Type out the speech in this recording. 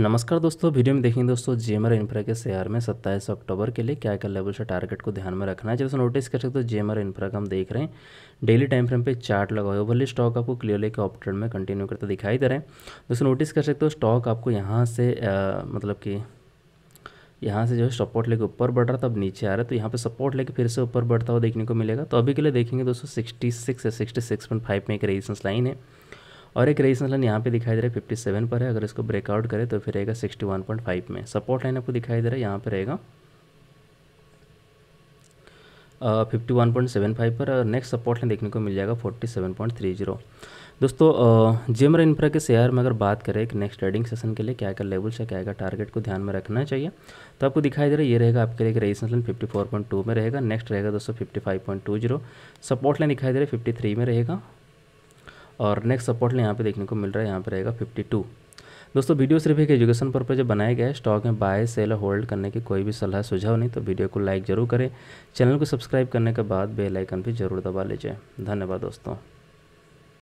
नमस्कार दोस्तों वीडियो में देखेंगे दोस्तों जेमर इंफ्रा के शेयर में 27 अक्टूबर के लिए क्या क्या लेवल से टारगेट को ध्यान में रखना है जैसे नोटिस कर सकते हो जेमर इंफ्रा का हम देख रहे हैं डेली टाइम फ्रेम पे चार्ट लगा हुआ भले स्टॉक आपको क्लियरली के ऑप्ट्रेंड में कंटिन्यू करते दिखाई दे रहे हैं दोस्तों नोटिस कर सकते हो स्टॉक आपको यहाँ से आ, मतलब कि यहाँ से जो है सपोर्ट लेके ऊपर बढ़ रहा था अब नीचे आ रहा है तो यहाँ पे सपोर्ट लेके फिर से ऊपर बढ़ता हुआ देखने को मिलेगा तो अभी के लिए देखेंगे दोस्तों सिक्सटी सिक्स या सिक्सटी सिक्स पॉइंट फाइव में एक रेजिस्टेंस लाइन है और एक रेजिस्टेंस लाइन मतलब यहाँ पे दिखाई दे रहा है फिफ्टी सेवन पर है अगर इसको ब्रेकआउट करें तो फिर रहेगा सिक्सटी वन पॉइंट फाइव में सपोर्ट लाइन आपको दिखाई दे रहा है यहाँ पे रहेगा fifty one point seven five पर और नेक्स्ट सपोर्ट लाइन देखने को मिल जाएगा forty seven point three zero दोस्तों जेमर इन्फ्रा के शेयर में अगर बात करें एक नेक्स्ट ट्रेडिंग सेशन के लिए क्या क्या लेवल है क्या क्या टारगेट को ध्यान में रखना चाहिए तो आपको दिखाई दे रहा है ये रहेगा आपके लिए रेजिस्टेंस लाइन 54.2 में रहेगा नेक्स्ट रहेगा दोस्तों 55.20 सपोर्ट लाइन दिखाई दे रहा है 53 में रहेगा और नेक्स्ट सपोर्ट यहाँ पे देखने को मिल रहा है यहाँ पे रहेगा 52 दोस्तों वीडियो सिर्फ एक एजुकेशन पर्पज बनाया गया है स्टॉक में बाय सेल होल्ड करने की कोई भी सलाह सुझाव नहीं तो वीडियो को लाइक जरूर करें चैनल को सब्सक्राइब करने के बाद बेलाइकन भी जरूर दबा लीजिए धन्यवाद दोस्तों